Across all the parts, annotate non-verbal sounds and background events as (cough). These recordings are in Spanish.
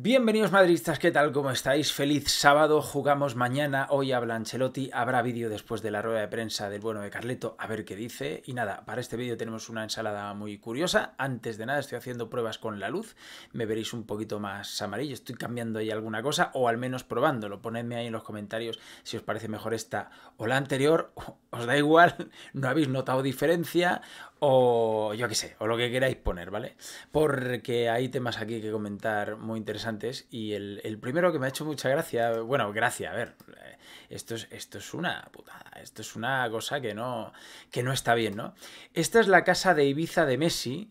Bienvenidos madridistas, ¿qué tal? ¿Cómo estáis? Feliz sábado, jugamos mañana, hoy habla Ancelotti, habrá vídeo después de la rueda de prensa del bueno de Carleto, a ver qué dice. Y nada, para este vídeo tenemos una ensalada muy curiosa, antes de nada estoy haciendo pruebas con la luz, me veréis un poquito más amarillo, estoy cambiando ahí alguna cosa, o al menos probándolo, ponedme ahí en los comentarios si os parece mejor esta o la anterior, (laughs) os da igual, no habéis notado diferencia, o yo qué sé, o lo que queráis poner, ¿vale? Porque hay temas aquí que comentar muy interesantes y el, primero que me ha hecho mucha gracia, bueno, gracia, a ver, eh, esto es, esto es una putada, esto es una cosa que no, que no está bien, ¿no? Esta es la casa de Ibiza de Messi,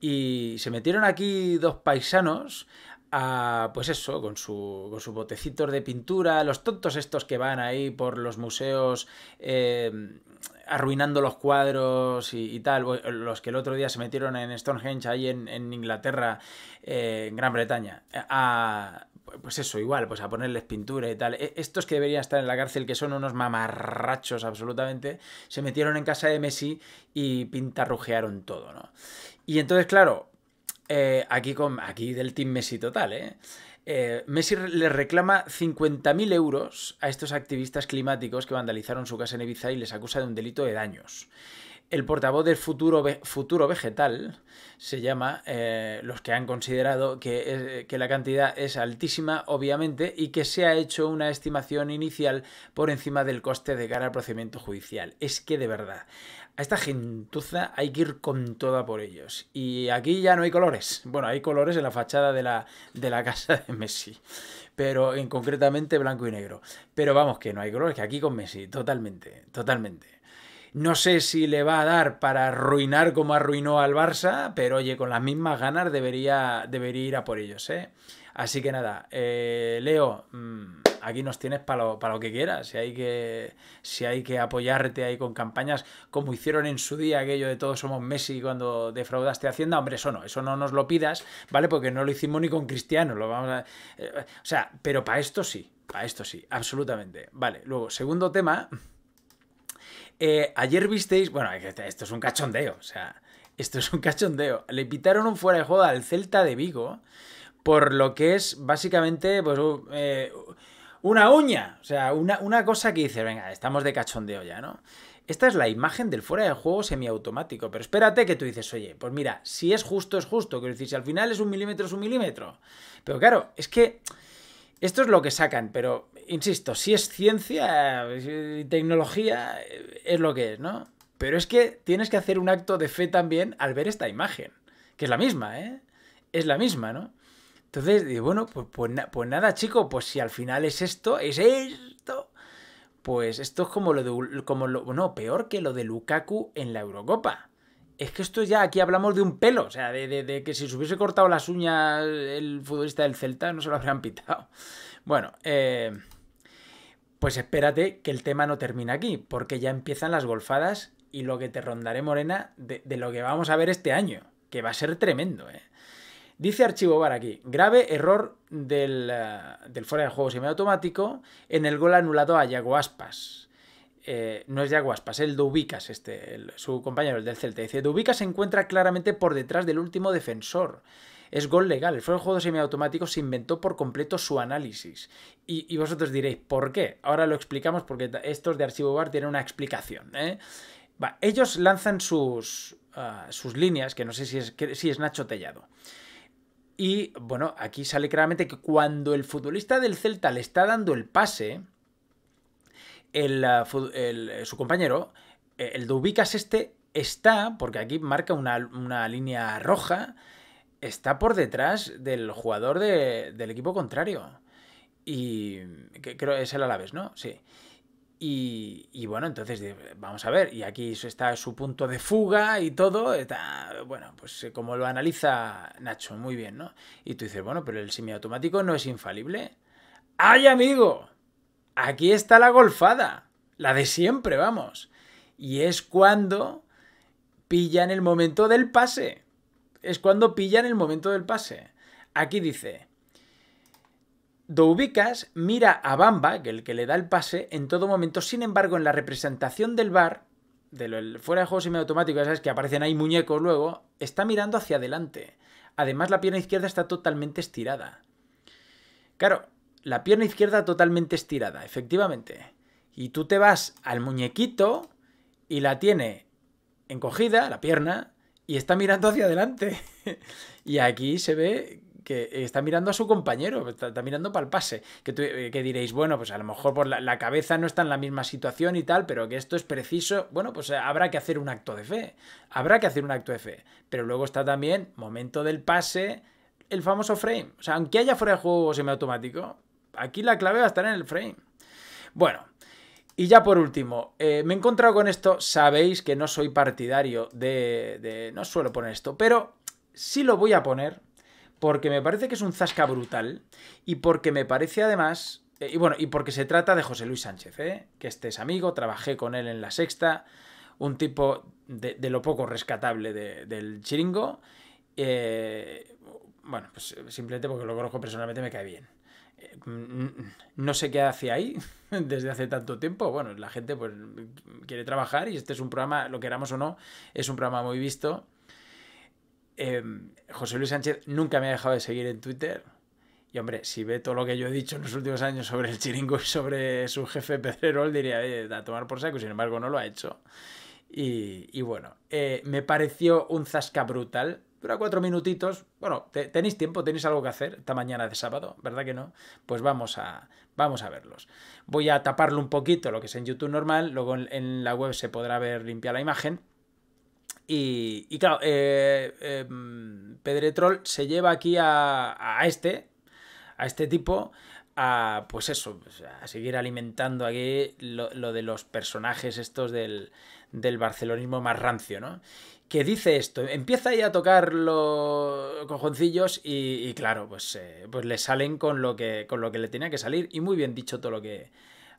y se metieron aquí dos paisanos a, pues eso, con, su, con sus botecitos de pintura, los tontos estos que van ahí por los museos eh, arruinando los cuadros y, tal, los que el otro día se metieron en Stonehenge ahí en, Inglaterra, eh, en Gran Bretaña, a, pues eso, igual, pues a ponerles pintura y tal. E, estos que deberían estar en la cárcel, que son unos mamarrachos absolutamente, se metieron en casa de Messi y pintarrujearon todo, ¿no? Y entonces, claro, eh, aquí, con, aquí del Team Messi total, ¿eh? Eh, Messi le reclama 50.000 euros a estos activistas climáticos que vandalizaron su casa en Ibiza y les acusa de un delito de daños. El portavoz del futuro, futuro vegetal se llama, eh, los que han considerado eh, que, la cantidad es altísima, obviamente, y que se ha hecho una estimación inicial por encima del coste de cara al procedimiento judicial. Es que de verdad, a esta gentuza hay que ir con toda por ellos. Y aquí ya no hay colores. Bueno, hay colores en la fachada de la, de la casa de Messi. Pero en concretamente blanco y negro. Pero vamos, que no hay colores, que aquí con Messi, totalmente, totalmente. No sé si le va a dar para arruinar como arruinó al Barça, pero oye, con las mismas ganas debería, debería ir a por ellos, ¿eh? Así que nada, eh, Leo, mm, aquí nos tienes para lo, lo, que quieras. Si hay que, si hay que apoyarte ahí con campañas, como hicieron en su día aquello de todos somos Messi cuando defraudaste Hacienda, hombre, eso no, eso no nos lo pidas, ¿vale? Porque no lo hicimos ni con Cristiano. Lo vamos a, eh, o sea, pero para esto sí, para esto sí, absolutamente. Vale, luego, segundo tema. Eh, ayer visteis, bueno, este, esto es un cachondeo, o sea, esto es un cachondeo. Le pitaron un fuera de juego al Celta de Vigo por lo que es básicamente pues, uh, eh, una uña, o sea, una, una cosa que dice, venga, estamos de cachondeo ya, ¿no? Esta es la imagen del fuera de juego semiautomático. Pero espérate que tú dices, oye, pues mira, si es justo, es justo. que decir, si al final es un milímetro, es un milímetro. Pero claro, es que esto es lo que sacan, pero insisto, si es ciencia eh, y tecnología, eh, es lo que es, ¿no? Pero es que tienes que hacer un acto de fe también al ver esta imagen, que es la misma, ¿eh? Es la misma, ¿no? Entonces, bueno, pues, pues, pues, nada, chico, pues si al final es esto, es esto, pues esto es como lo de, como lo, no, peor que lo de Lukaku en la Eurocopa es que esto ya, aquí hablamos de un pelo, o sea, de, que si se hubiese cortado las uñas el futbolista del Celta no se lo habrían pitado. Bueno, eh, pues espérate que el tema no termina aquí, porque ya empiezan las golfadas y lo que te rondaré, Morena, de, lo que vamos a ver este año, que va a ser tremendo, ¿eh? Dice Archivo Bar aquí, grave error del, eh, del fuera de juego semiautomático en el gol anulado a Yago Aspas. Eh, no es de Aguaspas, el de Ubicas, este, su compañero, el del Celta, dice, de Ubicas se encuentra claramente por detrás del último defensor. Es gol legal. El juego semiautomático se inventó por completo su análisis. Y, vosotros diréis, ¿por qué? Ahora lo explicamos porque estos de Archivo Bar tienen una explicación. ¿eh? ellos lanzan sus, ah, sus líneas, que no sé si es, si es Nacho Tellado. Y bueno, aquí sale claramente que cuando el futbolista del Celta le está dando el pase, eh, su compañero, eh, el de Ubicas este, está, porque aquí marca una, línea roja, está por detrás del jugador del equipo contrario. Y que creo es el Alavés, ¿no? Sí. Y, y, bueno, entonces vamos a ver, y aquí está su punto de fuga y todo, está, bueno, pues eh, como lo analiza Nacho, muy bien, ¿no? Y tú dices, bueno, pero el semiautomático no es infalible. ¡Ay, amigo! aquí está la golfada, la de siempre, vamos. Y es cuando pilla en el momento del pase. Es cuando pilla en el momento del pase. Aquí dice, Doubicas mira a Bamba, que el que le da el pase, en todo momento. Sin embargo, en la representación del bar, de lo, fuera de juego semiautomático, ya sabes que aparecen ahí muñecos luego, está mirando hacia adelante. Además, la pierna izquierda está totalmente estirada. Claro, la pierna izquierda totalmente estirada, efectivamente. Y tú te vas al muñequito y la tiene encogida, la pierna, y está mirando hacia adelante. (laughs) y aquí se ve que está mirando a su compañero, está, mirando para el pase. Eh, que, diréis, bueno, pues a lo mejor por la, la, cabeza no está en la misma situación y tal, pero que esto es preciso. Bueno, pues eh, habrá que hacer un acto de fe. Habrá que hacer un acto de fe. Pero luego está también, momento del pase, el famoso frame. O sea, aunque haya fuera de juego semiautomático, aquí la clave va a estar en el frame. Bueno, y ya por último, eh, me he encontrado con esto, sabéis que no soy partidario de, No suelo poner esto, pero sí lo voy a poner porque me parece que es un zasca brutal y porque me parece además... Eh, y bueno, y porque se trata de José Luis Sánchez, ¿eh? que este es amigo, trabajé con él en la sexta, un tipo de, lo poco rescatable del chiringo. bueno, pues simplemente porque lo conozco personalmente me cae bien. Mm, no sé qué hace ahí (laughs) desde hace tanto tiempo. Bueno, la gente pues quiere trabajar y este es un programa, lo queramos o no, es un programa muy visto. Em, José Luis Sánchez nunca me ha dejado de seguir en Twitter. Y hombre, si ve todo lo que yo he dicho en los últimos años sobre el chiringo y sobre su jefe Pedrerol, diría, a tomar por saco, sin embargo no lo ha hecho. Y, bueno, eh, me pareció un zasca brutal Dura cuatro minutitos. Bueno, tenéis tiempo, tenéis algo que hacer esta mañana de sábado, ¿verdad que no? Pues vamos a, vamos a verlos. Voy a taparlo un poquito, lo que es en YouTube normal. Luego en, la web se podrá ver limpia la imagen. Y, claro, eh, em, Pedretrol se lleva aquí a este, a este tipo, a, pues eso, a seguir alimentando aquí lo, de los personajes estos del, barcelonismo más rancio, ¿no? Que dice esto, empieza ahí a tocar los cojoncillos y, claro, pues, eh, pues le salen con lo, que, con lo que le tenía que salir y muy bien dicho todo lo que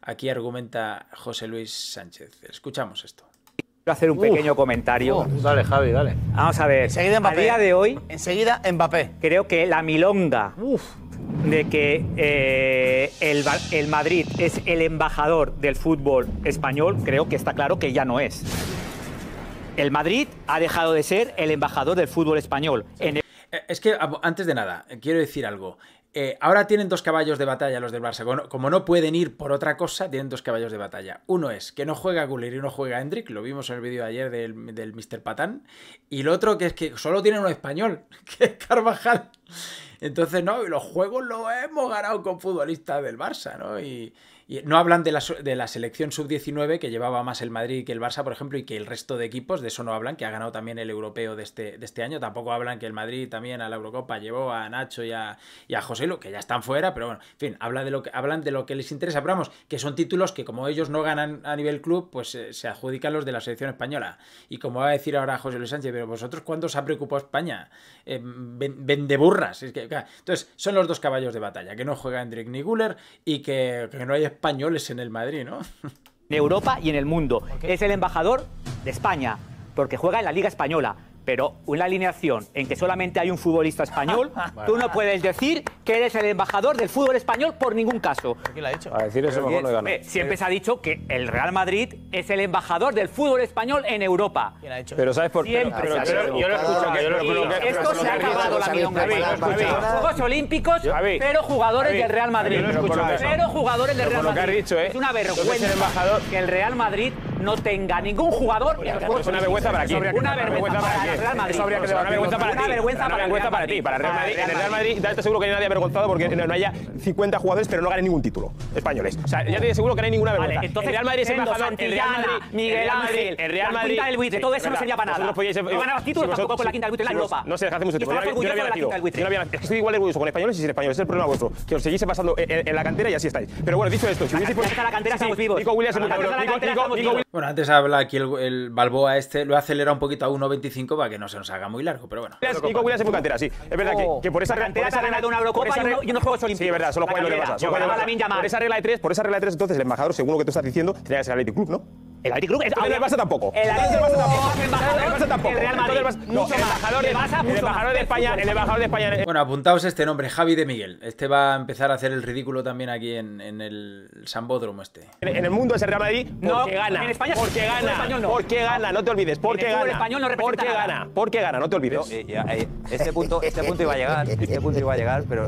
aquí argumenta José Luis Sánchez. Escuchamos esto. Quiero hacer un pequeño comentario. Oh, dale, Javi, dale. Vamos a ver. Enseguida Mbappé. A día de hoy. Enseguida Mbappé. Creo que la milonga Uf de que eh, el, el, Madrid es el embajador del fútbol español, creo que está claro que ya no es. El Madrid ha dejado de ser el embajador del fútbol español. Eh, es que antes de nada, quiero decir algo. Eh, ahora tienen dos caballos de batalla los del Barça. Como, no pueden ir por otra cosa, tienen dos caballos de batalla. Uno es que no juega Guller y no juega Hendrik, lo vimos en el vídeo de ayer del, del Mr. Patán. Y el otro que es que solo tienen un español, (laughs) que es Carvajal. Entonces, no, y los juegos los hemos ganado con futbolistas del Barça, ¿no? Y, y no hablan de la, de la selección sub-19 que llevaba más el Madrid que el Barça, por ejemplo, y que el resto de equipos, de eso no hablan, que ha ganado también el europeo de este, de este año. Tampoco hablan que el Madrid también a la Eurocopa llevó a Nacho y a, José Lu, que ya están fuera, pero bueno, en fin, habla de lo que, hablan de lo que les interesa. Pero vamos, que son títulos que como ellos no ganan a nivel club, pues eh, se adjudican los de la selección española. Y como va a decir ahora José Luis Sánchez, pero vosotros, ¿cuándo os ha preocupado España? Eh, burras Es que, Entonces, son los dos caballos de batalla, que no juega Hendrik ni Guller y que, no hay españoles en el Madrid, ¿no? (laughs) En Europa y en el mundo. Es el embajador de España, porque juega en la Liga Española. Pero una alineación en que solamente hay un futbolista español, (laughs) tú no puedes decir que eres el embajador del fútbol español por ningún caso. ¿Quién lo ha dicho? A decir eso mejor no gana. Eh, siempre se ha dicho que el Real Madrid es el embajador del fútbol español en Europa. ¿Quién ha dicho? Pero ¿sabes por qué? yo lo escucho, que yo lo esto se ha acabado la los Juegos Olímpicos, pero jugadores del Real Madrid. Pero jugadores del Real Madrid. Es una vergüenza que el Real Madrid no tenga ningún jugador Es una vergüenza para aquí. Una vergüenza para el Real Madrid. Una vergüenza para ti. Una vergüenza para ti. Para Real Madrid. En el seguro que nadie avergonzado porque no, no haya 50 jugadores, pero no gane ningún título españoles. O sea, ya te seguro que no hay ninguna vergüenza. Vale, entonces, el Real Madrid es embajador, el Madrid, Miguel Ángel, el Real Madrid, el buitre, todo eso no sería para nada. no ganabas títulos tampoco con la quinta del buitre en Europa. No sé, hace mucho tiempo. Yo no había Es que estoy igual de orgulloso con españoles y sin españoles, es el problema vuestro, que os seguís pasando en la cantera y así estáis. Pero bueno, dicho esto, si hubiese la cantera estamos vivos. Nico Williams Bueno, antes habla aquí el Balboa este, lo acelera un poquito a 1.25 para que no se nos haga muy largo, pero bueno. Nico Williams es muy cantera, sí. Es verdad que oh, por esa cantera se ha ganado yo no y unos Juegos Olímpicos. Sí, verdad, solo Juegos Olímpicos. Por esa regla de tres, por esa regla de 3 entonces el embajador, según lo que tú estás diciendo, tendría que ser el Athletic Club, ¿no? El Atlético Club. El, el Barça tampoco. El tampoco. El Barça tampoco. El Real Madrid. el embajador de el embajador de España, el embajador de España. Bueno, apuntaos este nombre, Javi de Miguel. Este va a empezar a hacer el ridículo también aquí en, en el Sambódromo este. En el mundo es el Real Madrid porque no, gana. En España porque gana. Español, no. Porque gana, no te olvides. Porque gana. El español no porque gana. Porque gana, no te olvides. Eh, eh, eh, este punto, este punto iba a llegar, este punto iba a llegar, pero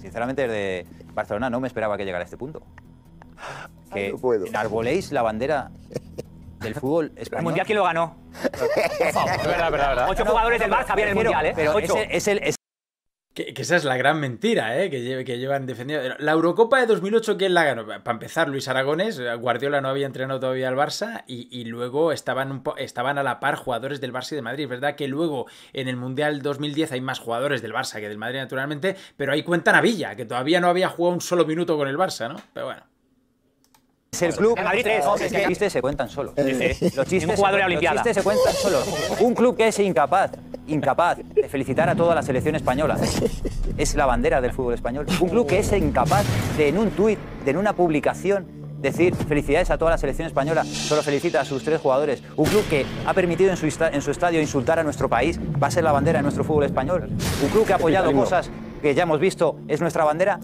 sinceramente desde Barcelona no me esperaba que llegara a este punto. Ah, que no puedo. arboléis la bandera del fútbol ¿El mundial quién lo ganó? (laughs) Ocho jugadores del Barça el mundial, ¿eh? Que, esa es la gran mentira, ¿eh? que, que, llevan defendiendo. La Eurocopa de 2008, ¿quién la ganó? Para empezar, Luis Aragones, eh, Guardiola no había entrenado todavía al Barça y, luego estaban, estaban a la par jugadores del Barça y de Madrid. verdad que luego en el Mundial 2010 hay más jugadores del Barça que del Madrid, naturalmente, pero ahí cuenta a Villa, que todavía no había jugado un solo minuto con el Barça, ¿no? Pero bueno. Es el club. Madrid los chistes se cuentan solo. Los chistes, un los chistes se cuentan solo. Un club que es incapaz, incapaz de felicitar a toda la selección española. Es la bandera del fútbol español. Un club que es incapaz de en un tuit, de en una publicación, decir felicidades a toda la selección española, solo felicita a sus tres jugadores. Un club que ha permitido en su, en su estadio insultar a nuestro país, va a ser la bandera de nuestro fútbol español. Un club que ha apoyado cosas que ya hemos visto es nuestra bandera,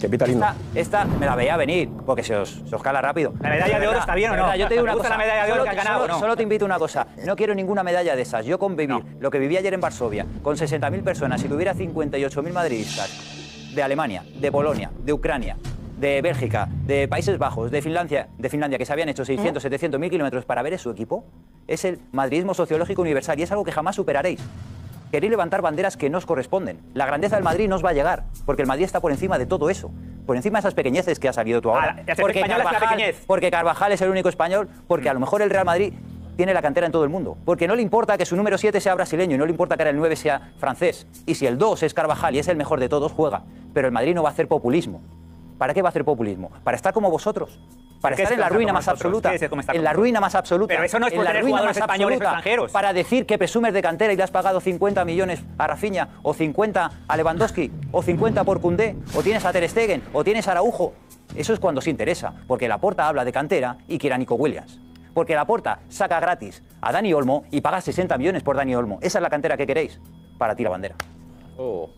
esta, me la veía venir, porque se os, se cala rápido. ¿La medalla de oro está bien o no? Yo te digo una cosa, la medalla de oro que ganado, solo, te invito una cosa, no quiero ninguna medalla de esas. Yo conviví lo que viví ayer en Varsovia, con 60.000 personas, si tuviera 58.000 madridistas de Alemania, de Polonia, de Ucrania, de Bélgica, de Países Bajos, de Finlandia, de Finlandia que se habían hecho 600, 700.000 700 mil kilómetros para ver a su equipo, es el madridismo sociológico universal y es algo que jamás superaréis. Queréis levantar banderas que no corresponden. La grandeza del Madrid no os va a llegar, porque el Madrid está por encima de todo eso. Por encima de esas pequeñeces que ha salido tú ahora. Ah, porque, Carvajal, es es el único español, porque a lo mejor el Real Madrid tiene la cantera en todo el mundo. Porque no le importa que su número 7 sea brasileño y no le importa que el 9 sea francés. Y si el 2 es Carvajal y es el mejor de todos, juega. Pero el Madrid no va a hacer populismo. ¿Para qué va a hacer populismo? ¿Para estar como vosotros? para estar en la ruina más absoluta. En la ruina más absoluta. Pero eso no es extranjeros. Para decir que presumes de cantera y le has pagado 50 millones a Rafinha, o 50 a Lewandowski, o 50 por Cundé, o tienes a Ter Stegen, o tienes a Araujo. Eso es cuando se interesa, porque la Laporta habla de cantera y quiere a Nico Williams. Porque la Laporta saca gratis a Dani Olmo y paga 60 millones por Dani Olmo. Esa es la cantera que queréis para ti la bandera. Oh.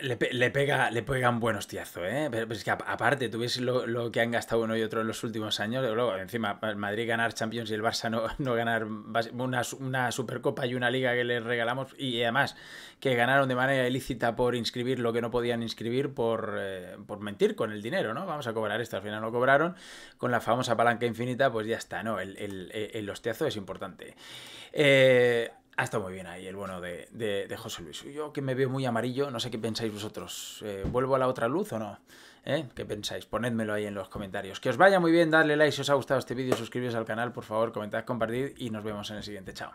Le, pega, le pegan buen hostiazo, ¿eh? Pero, es que aparte, tú ves lo, que han gastado uno y otro en los últimos años. Luego, encima, Madrid ganar Champions y el Barça no, (laughs) ganar una, Supercopa y una Liga que les regalamos. Y además, que ganaron de manera ilícita por inscribir lo que no podían inscribir eh, por, mentir con el dinero, ¿no? Vamos a cobrar esto. Al final lo cobraron. Con la famosa palanca infinita, pues ya está, ¿no? El, el, eh, el hostiazo es importante. Eh ha ah, estado muy bien ahí el bueno de, José Luis. Yo que me veo muy amarillo, no sé qué pensáis vosotros. Eh, ¿Vuelvo a la otra luz o no? ¿Eh? ¿Qué pensáis? Ponedmelo ahí en los comentarios. Que os vaya muy bien, darle like si os ha gustado este vídeo, suscribiros al canal, por favor, comentad, compartid y nos vemos en el siguiente. Chao.